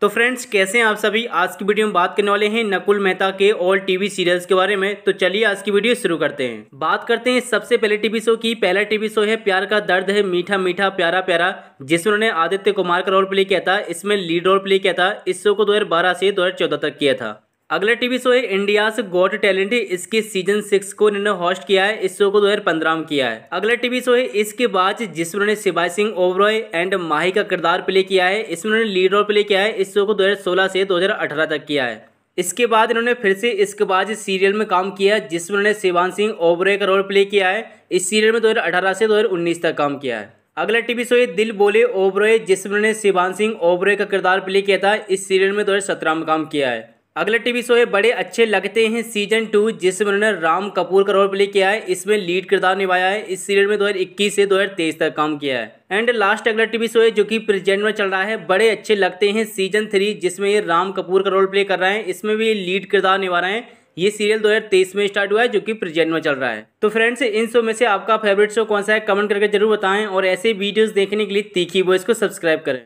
तो फ्रेंड्स कैसे हैं आप सभी आज की वीडियो में बात करने वाले हैं नकुल मेहता के ऑल टीवी सीरियल्स के बारे में तो चलिए आज की वीडियो शुरू करते हैं बात करते हैं सबसे पहले टीवी शो की पहला टीवी शो है प्यार का दर्द है मीठा मीठा प्यारा प्यारा जिसमें उन्होंने आदित्य कुमार का रोल प्ले किया था इसमें लीड रोल प्ले किया था इस शो को दो से दो तक किया था अगला टीवी शो है इंडियाज गॉट टैलेंट इसके सीजन सिक्स को इन्होंने होस्ट किया है इस शो को 2015 में किया है अगला टीवी शो है इसके बाद जिसमें उन्होंने शिवाज सिंह ओबरॉय एंड माही का किरदार प्ले किया है इसमें उन्होंने लीड रोल प्ले किया है इस शो को 2016 से 2018 तक किया है इसके बाद इन्होंने फिर से इसके बाद सीरियल में काम किया है जिसमें उन्होंने शिवान सिंह ओबरे का रोल प्ले किया है इस सीरियल में अठारह से उन्नीस तक काम किया है अगला टीवी शो है दिल बोले ओबरे जिसमें उन्होंने शिवान सिंह ओबरे का किरदार प्ले किया था इस सीरियल में सत्रह में काम किया है अगला टीवी शो है बड़े अच्छे लगते हैं सीजन टू जिसमें उन्होंने राम कपूर का रोल प्ले किया है इसमें लीड किरदार निभाया है इस सीरियल में 2021 से 2023 तक काम किया है एंड लास्ट अगला टीवी शो है जो कि प्रेजेंट में चल रहा है बड़े अच्छे लगते हैं सीजन थ्री जिसमें ये राम कपूर का रोल प्ले कर रहे हैं इसमें भी लीड किरदार निभा रहे हैं ये सीरियल 2023 में स्टार्ट हुआ है जो कि प्रेजेंट में चल रहा है तो फ्रेंड्स इन शो में से आपका फेवरेट शो कौन सा है कमेंट करके जरूर बताएं और ऐसे वीडियोस देखने के लिए तीखी वो को सब्सक्राइब करें